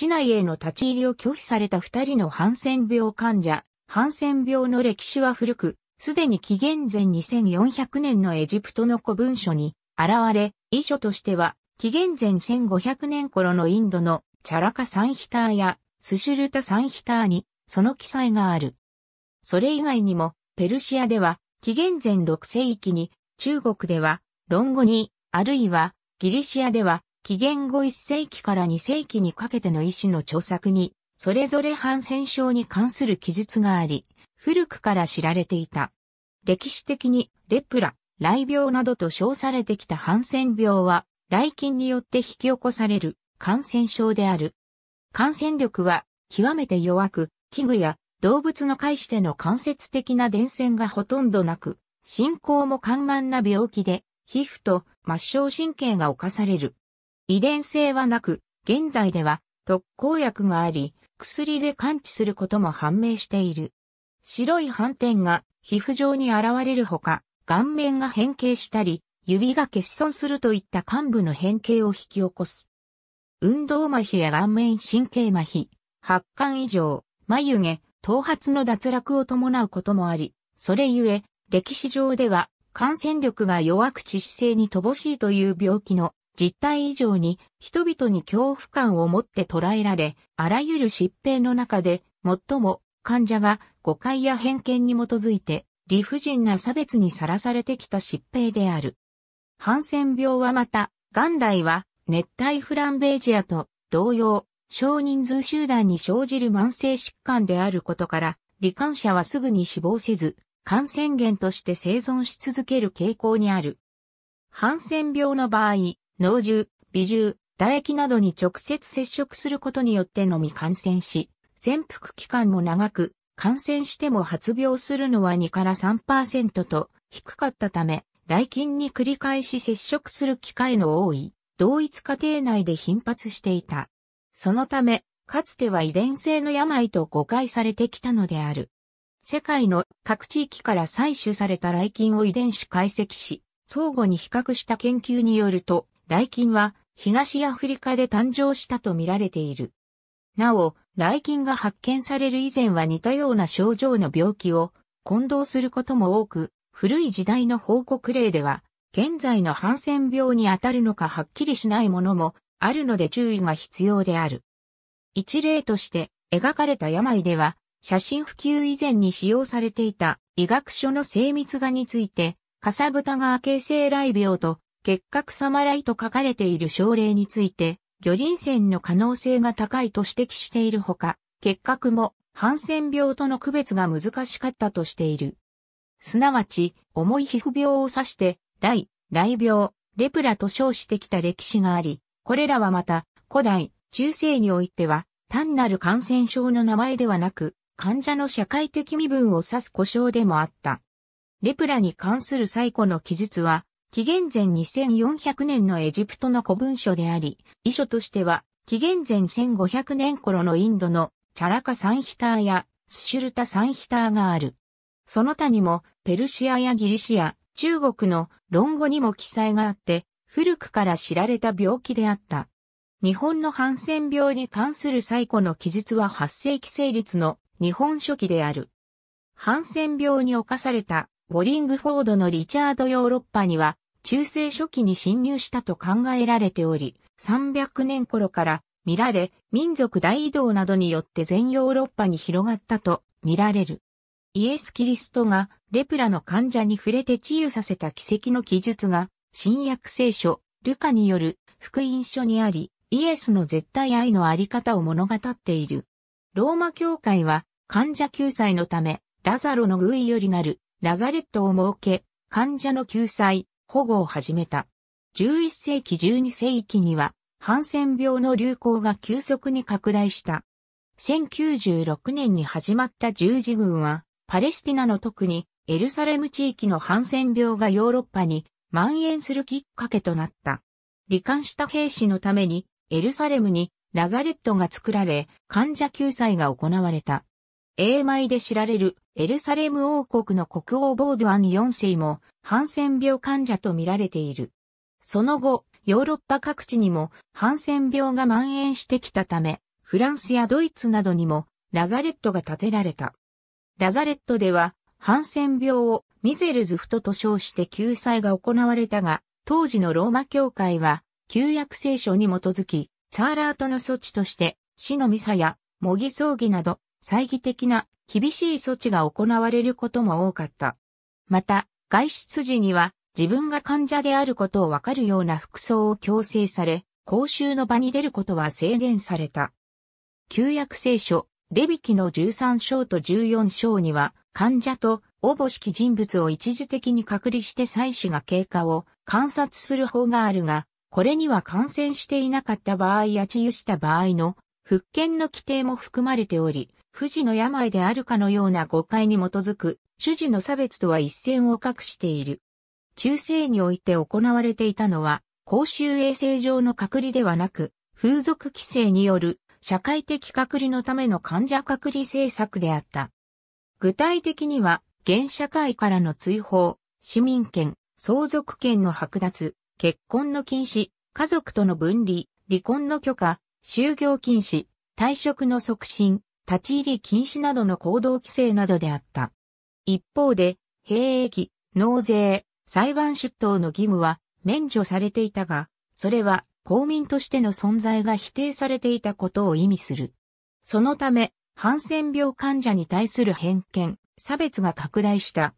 市内への立ち入りを拒否された二人のハンセン病患者、ハンセン病の歴史は古く、すでに紀元前2400年のエジプトの古文書に現れ、遺書としては、紀元前1500年頃のインドのチャラカサンヒターやスシュルタサンヒターにその記載がある。それ以外にも、ペルシアでは、紀元前6世紀に、中国では、論語に、あるいは、ギリシアでは、紀元後1世紀から2世紀にかけての医師の著作に、それぞれハンセン症に関する記述があり、古くから知られていた。歴史的に、レプラ、雷病などと称されてきたハンセン病は、雷菌によって引き起こされる感染症である。感染力は極めて弱く、器具や動物の介しての間接的な伝染がほとんどなく、進行も緩慢な病気で、皮膚と末梢神経が侵される。遺伝性はなく、現代では特効薬があり、薬で完治することも判明している。白い斑点が皮膚上に現れるほか、顔面が変形したり、指が欠損するといった幹部の変形を引き起こす。運動麻痺や顔面神経麻痺、発汗異常、眉毛、頭髪の脱落を伴うこともあり、それゆえ、歴史上では感染力が弱く致死性に乏しいという病気の実態以上に人々に恐怖感を持って捉えられ、あらゆる疾病の中で最も患者が誤解や偏見に基づいて理不尽な差別にさらされてきた疾病である。ハンセン病はまた、元来は熱帯フランベージアと同様、少人数集団に生じる慢性疾患であることから、罹患者はすぐに死亡せず、感染源として生存し続ける傾向にある。ハンセン病の場合、脳汁、微汁、唾液などに直接接触することによってのみ感染し、潜伏期間も長く、感染しても発病するのは2から3%と低かったため、来菌に繰り返し接触する機会の多い、同一家庭内で頻発していた。そのため、かつては遺伝性の病と誤解されてきたのである。世界の各地域から採取された来菌を遺伝子解析し、相互に比較した研究によると、雷金は東アフリカで誕生したと見られている。なお、雷金が発見される以前は似たような症状の病気を混同することも多く、古い時代の報告例では、現在のハンセン病に当たるのかはっきりしないものもあるので注意が必要である。一例として描かれた病では、写真普及以前に使用されていた医学書の精密画について、かさぶたが形成雷病と結核サマライと書かれている症例について、魚鱗腺の可能性が高いと指摘しているほか、結核もハンセン病との区別が難しかったとしている。すなわち、重い皮膚病を指して、雷、雷病、レプラと称してきた歴史があり、これらはまた、古代、中世においては、単なる感染症の名前ではなく、患者の社会的身分を指す故障でもあった。レプラに関する最古の記述は、紀元前2400年のエジプトの古文書であり、遺書としては、紀元前1500年頃のインドのチャラカサンヒターやスシュルタサンヒターがある。その他にも、ペルシアやギリシア、中国の論語にも記載があって、古くから知られた病気であった。日本のハンセン病に関する最古の記述は8世紀成立の日本書紀である。ハンセン病に侵されたボリングフォードのリチャードヨーロッパには、中世初期に侵入したと考えられており、300年頃から見られ、民族大移動などによって全ヨーロッパに広がったと見られる。イエス・キリストがレプラの患者に触れて治癒させた奇跡の記述が、新約聖書、ルカによる福音書にあり、イエスの絶対愛のあり方を物語っている。ローマ教会は患者救済のため、ラザロの偶意よりなるラザレットを設け、患者の救済、保護を始めた。11世紀12世紀には、ハンセン病の流行が急速に拡大した。1096年に始まった十字軍は、パレスティナの特にエルサレム地域のハンセン病がヨーロッパに蔓延するきっかけとなった。罹患した兵士のためにエルサレムにラザレットが作られ、患者救済が行われた。英米で知られるエルサレム王国の国王ボードゥアン4世もハンセン病患者と見られている。その後、ヨーロッパ各地にもハンセン病が蔓延してきたため、フランスやドイツなどにもラザレットが建てられた。ラザレットではハンセン病をミゼルズフトと称して救済が行われたが、当時のローマ教会は旧約聖書に基づき、ツァーラートの措置として、死のミサや模擬葬儀など猜疑的な厳しい措置が行われることも多かった。また、外出時には自分が患者であることをわかるような服装を強制され、講習の場に出ることは制限された。旧約聖書、レビキの13章と14章には、患者と応募式人物を一時的に隔離して祭祀が経過を観察する法があるが、これには感染していなかった場合や治癒した場合の復権の規定も含まれており、不治の病であるかのような誤解に基づく、主治の差別とは一線を画している。中世において行われていたのは、公衆衛生上の隔離ではなく、風俗規制による社会的隔離のための患者隔離政策であった。具体的には、現社会からの追放、市民権、相続権の剥奪、結婚の禁止、家族との分離、離婚の許可、就業禁止、退職の促進、立ち入り禁止などの行動規制などであった。一方で、兵役、納税、裁判出頭の義務は免除されていたが、それは公民としての存在が否定されていたことを意味する。そのため、ハンセン病患者に対する偏見、差別が拡大した。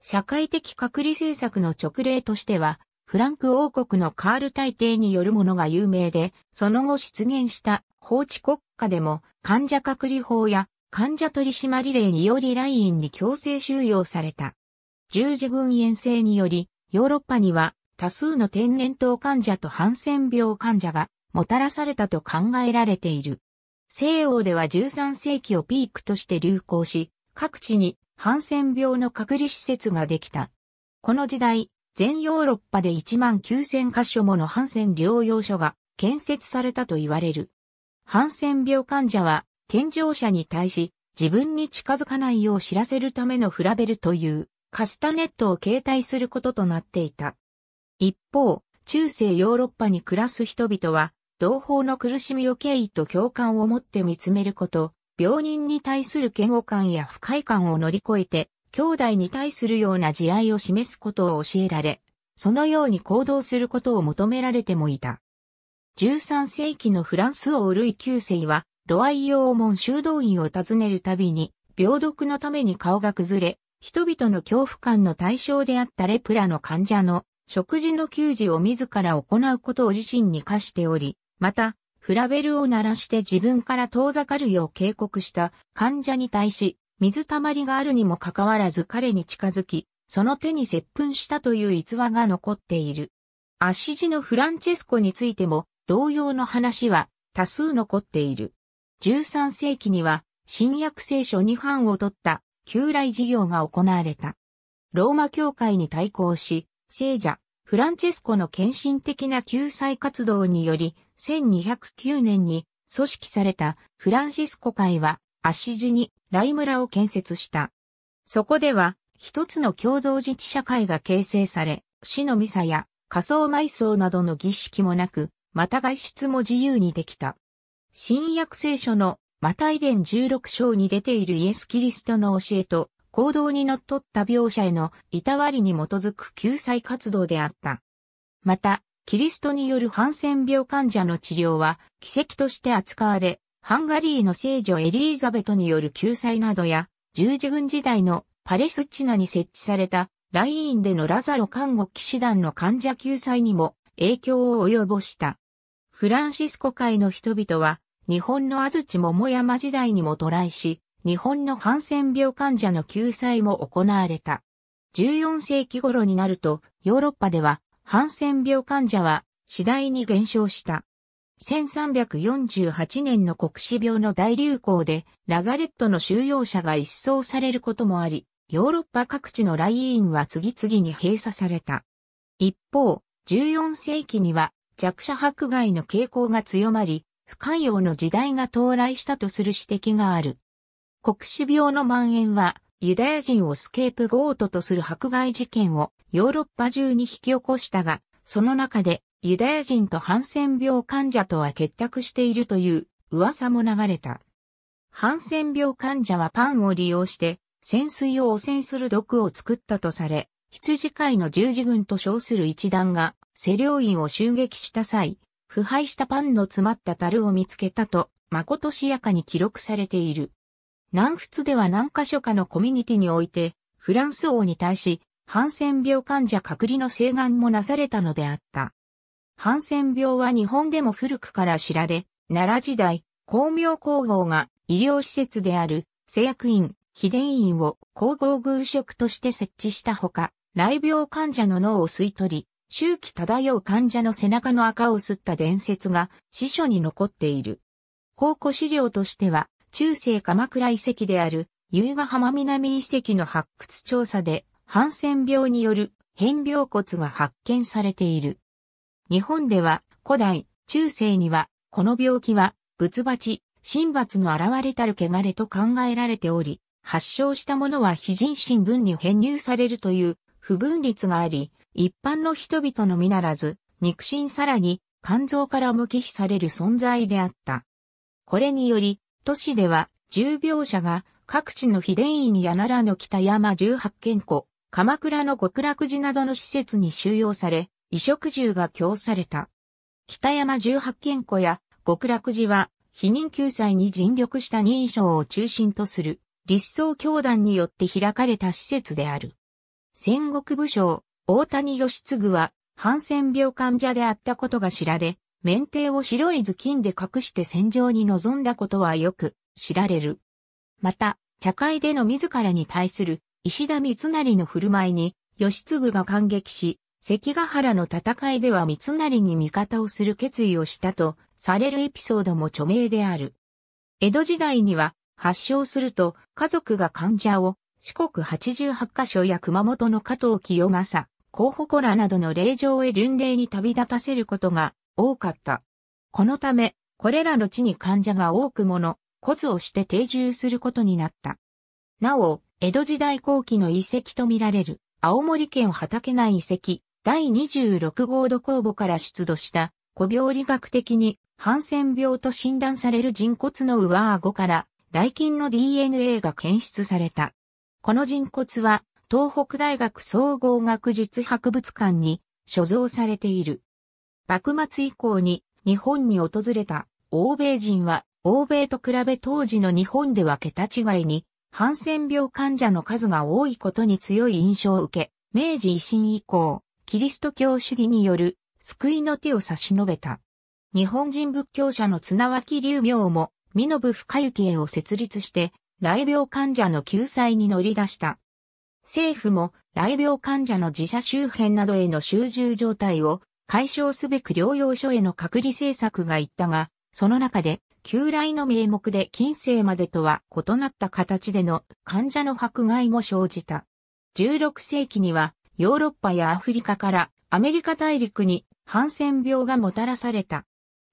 社会的隔離政策の直例としては、フランク王国のカール大帝によるものが有名で、その後出現した法治国下でも患者隔離法や患者取締令によりラインに強制収容された。十字軍遠征により、ヨーロッパには多数の天然痘患者とハンセン病患者がもたらされたと考えられている。西欧では13世紀をピークとして流行し、各地にハンセン病の隔離施設ができた。この時代、全ヨーロッパで1万9000カ所ものハンセン療養所が建設されたと言われる。ハンセン病患者は、健常者に対し、自分に近づかないよう知らせるためのフラベルというカスタネットを携帯することとなっていた。一方、中世ヨーロッパに暮らす人々は、同胞の苦しみを敬意と共感を持って見つめること、病人に対する嫌悪感や不快感を乗り越えて、兄弟に対するような慈愛を示すことを教えられ、そのように行動することを求められてもいた。13世紀のフランス王ルイ九世は、ロワイモ門修道院を訪ねるたびに、病毒のために顔が崩れ、人々の恐怖感の対象であったレプラの患者の食事の給仕を自ら行うことを自身に課しており、また、フラベルを鳴らして自分から遠ざかるよう警告した患者に対し、水たまりがあるにもかかわらず彼に近づき、その手に接吻したという逸話が残っている。アシジのフランチェスコについても、同様の話は多数残っている。13世紀には新約聖書2版を取った旧来事業が行われた。ローマ教会に対抗し、聖者、フランチェスコの献身的な救済活動により、1209年に組織されたフランシスコ会は、アシジにライ村を建設した。そこでは、一つの共同自治社会が形成され、死のミサや仮想埋葬などの儀式もなく、また外出も自由にできた。新約聖書のマタイ伝16章に出ているイエス・キリストの教えと行動にのっとった描写へのいたわりに基づく救済活動であった。また、キリストによるハンセン病患者の治療は奇跡として扱われ、ハンガリーの聖女エリーザベトによる救済などや、十字軍時代のパレスチナに設置されたラインでのラザロ看護騎士団の患者救済にも影響を及ぼした。フランシスコ会の人々は、日本の安土桃山時代にも渡来し、日本のハンセン病患者の救済も行われた。14世紀頃になると、ヨーロッパでは、ハンセン病患者は次第に減少した。1348年の国死病の大流行で、ラザレットの収容者が一掃されることもあり、ヨーロッパ各地の来院は次々に閉鎖された。一方、14世紀には弱者迫害の傾向が強まり、不寛容の時代が到来したとする指摘がある。国死病の蔓延は、ユダヤ人をスケープゴートとする迫害事件をヨーロッパ中に引き起こしたが、その中でユダヤ人とハンセン病患者とは結託しているという噂も流れた。ハンセン病患者はパンを利用して潜水を汚染する毒を作ったとされ、羊飼いの十字軍と称する一団がセインを襲撃した際、腐敗したパンの詰まった樽を見つけたと、まことしやかに記録されている。南仏では何箇所かのコミュニティにおいて、フランス王に対し、ハンセン病患者隔離の請願もなされたのであった。ハンセン病は日本でも古くから知られ、奈良時代、光明皇后が医療施設である製薬院、秘伝院を皇后宮職として設置したほか、来病患者の脳を吸い取り、周期漂う患者の背中の赤を吸った伝説が史書に残っている。考古資料としては、中世鎌倉遺跡である、夕ヶ浜南遺跡の発掘調査で、ハンセン病による変病骨が発見されている。日本では、古代、中世には、この病気は、仏鉢、神罰の現れたる汚れと考えられており、発症したものは非人身分に編入されるという不分率があり、一般の人々のみならず、肉親さらに肝臓から無忌避される存在であった。これにより、都市では、重病者が各地の秘伝院や奈良の北山十八軒湖、鎌倉の極楽寺などの施設に収容され、移植獣が供された。北山十八軒湖や極楽寺は、避妊救済に尽力した認証を中心とする、立宗教団によって開かれた施設である。戦国武将、大谷義嗣は、ハンセン病患者であったことが知られ、免停を白い頭巾で隠して戦場に臨んだことはよく知られる。また、茶会での自らに対する石田三成の振る舞いに、義嗣が感激し、関ヶ原の戦いでは三成に味方をする決意をしたとされるエピソードも著名である。江戸時代には発症すると家族が患者を四国八十八箇所や熊本の加藤清正、候補コラなどの霊場へ巡礼に旅立たせることが多かった。このため、これらの地に患者が多くもの、コズをして定住することになった。なお、江戸時代後期の遺跡とみられる、青森県畑内遺跡、第26号土工墓から出土した、古病理学的に、ハンセン病と診断される人骨の上顎から、大菌の DNA が検出された。この人骨は、東北大学総合学術博物館に所蔵されている。幕末以降に日本に訪れた欧米人は欧米と比べ当時の日本では桁違いにハンセン病患者の数が多いことに強い印象を受け、明治維新以降、キリスト教主義による救いの手を差し伸べた。日本人仏教者の綱脇流明も、身延深雪へを設立して、来病患者の救済に乗り出した。政府も、雷病患者の自社周辺などへの集中状態を解消すべく療養所への隔離政策が言ったが、その中で、旧来の名目で近世までとは異なった形での患者の迫害も生じた。16世紀には、ヨーロッパやアフリカからアメリカ大陸にハンセン病がもたらされた。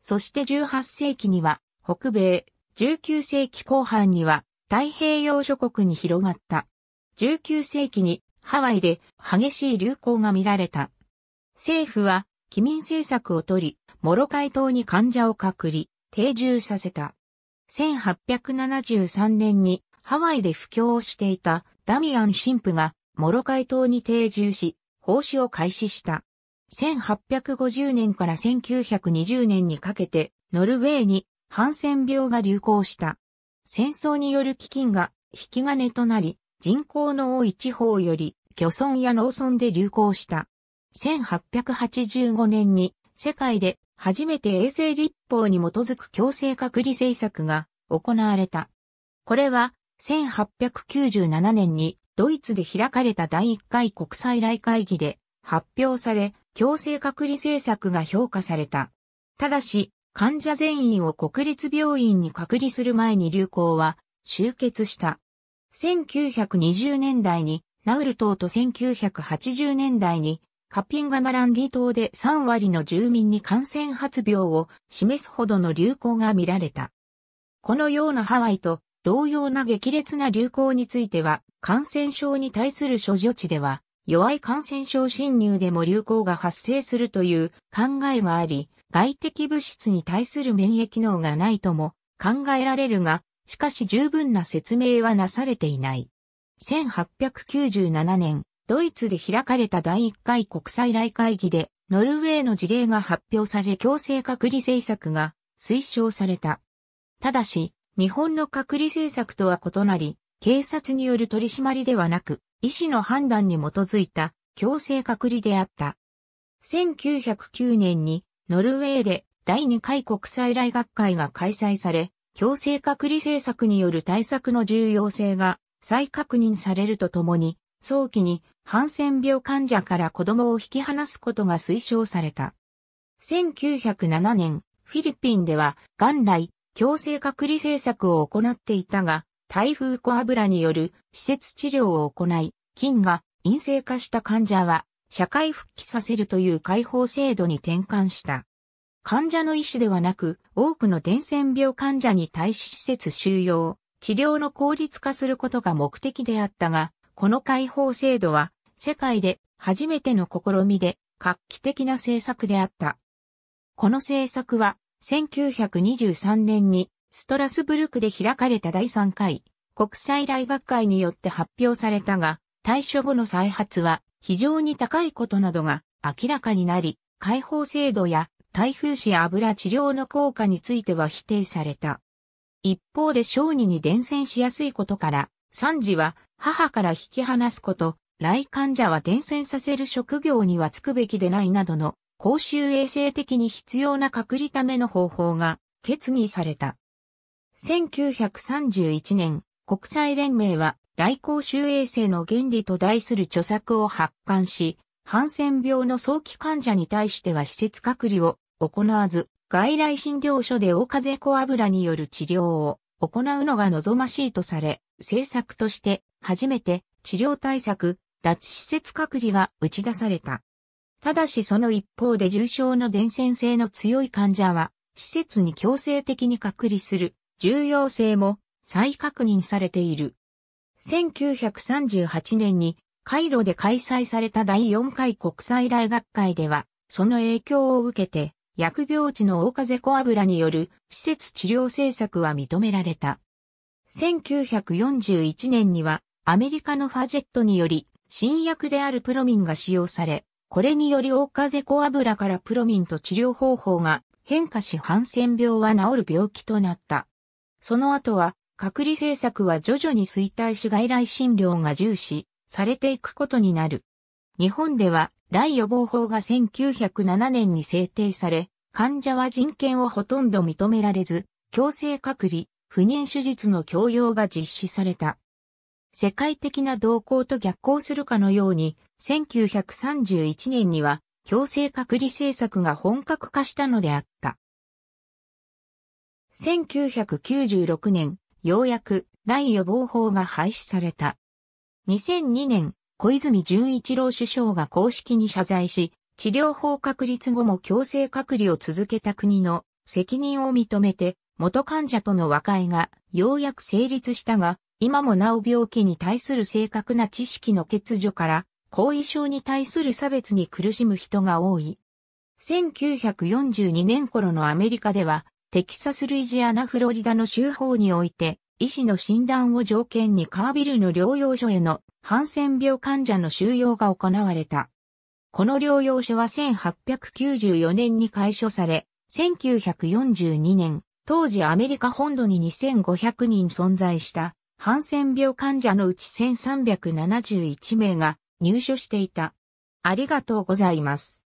そして18世紀には、北米、19世紀後半には、太平洋諸国に広がった。19世紀にハワイで激しい流行が見られた。政府は、機民政策をとり、モロカイ島に患者を隔離、定住させた。1873年にハワイで布教をしていたダミアン神父がモロカイ島に定住し、奉仕を開始した。1850年から1920年にかけて、ノルウェーにハンセン病が流行した。戦争による飢饉が引き金となり、人口の多い地方より、漁村や農村で流行した。1885年に、世界で初めて衛生立法に基づく強制隔離政策が行われた。これは、1897年にドイツで開かれた第1回国際来会議で発表され、強制隔離政策が評価された。ただし、患者全員を国立病院に隔離する前に流行は終結した。1920年代にナウル島と1980年代にカピンガマランギ島で3割の住民に感染発病を示すほどの流行が見られた。このようなハワイと同様な激烈な流行については感染症に対する諸女地では弱い感染症侵入でも流行が発生するという考えがあり外的物質に対する免疫能がないとも考えられるがしかし十分な説明はなされていない。1897年、ドイツで開かれた第1回国際来会議で、ノルウェーの事例が発表され強制隔離政策が推奨された。ただし、日本の隔離政策とは異なり、警察による取り締まりではなく、医師の判断に基づいた強制隔離であった。1909年にノルウェーで第2回国際来学会が開催され、強制隔離政策による対策の重要性が再確認されるとともに、早期にハンセン病患者から子供を引き離すことが推奨された。1907年、フィリピンでは元来強制隔離政策を行っていたが、台風コアブラによる施設治療を行い、菌が陰性化した患者は社会復帰させるという解放制度に転換した。患者の医師ではなく、多くの伝染病患者に対し施設収容、治療の効率化することが目的であったが、この解放制度は、世界で初めての試みで、画期的な政策であった。この政策は、1923年に、ストラスブルクで開かれた第3回、国際大学会によって発表されたが、対処後の再発は、非常に高いことなどが明らかになり、解放制度や台風死油治療の効果については否定された。一方で小児に伝染しやすいことから、三児は母から引き離すこと、来患者は伝染させる職業にはつくべきでないなどの公衆衛生的に必要な隔離ための方法が決議された。1931年、国際連盟は来公衆衛生の原理と題する著作を発刊し、ハンセン病の早期患者に対しては施設隔離を行わず、外来診療所でオカゼコ油による治療を行うのが望ましいとされ、政策として初めて治療対策、脱施設隔離が打ち出された。ただしその一方で重症の伝染性の強い患者は、施設に強制的に隔離する重要性も再確認されている。1938年にカイロで開催された第4回国際来学会では、その影響を受けて、薬病地の大風小油による施設治療政策は認められた。1941年にはアメリカのファジェットにより新薬であるプロミンが使用され、これにより大風小油からプロミンと治療方法が変化しハンセン病は治る病気となった。その後は隔離政策は徐々に衰退し外来診療が重視、されていくことになる。日本では、来予防法が1907年に制定され、患者は人権をほとんど認められず、強制隔離、不妊手術の強要が実施された。世界的な動向と逆行するかのように、1931年には強制隔離政策が本格化したのであった。1996年、ようやく、来予防法が廃止された。2002年、小泉純一郎首相が公式に謝罪し、治療法確立後も強制隔離を続けた国の責任を認めて、元患者との和解がようやく成立したが、今もなお病気に対する正確な知識の欠如から、後遺症に対する差別に苦しむ人が多い。1942年頃のアメリカでは、テキサス・ルイジアナ・フロリダの州法において、医師の診断を条件にカービルの療養所へのハンセン病患者の収容が行われた。この療養所は1894年に開所され、1942年、当時アメリカ本土に2500人存在したハンセン病患者のうち1371名が入所していた。ありがとうございます。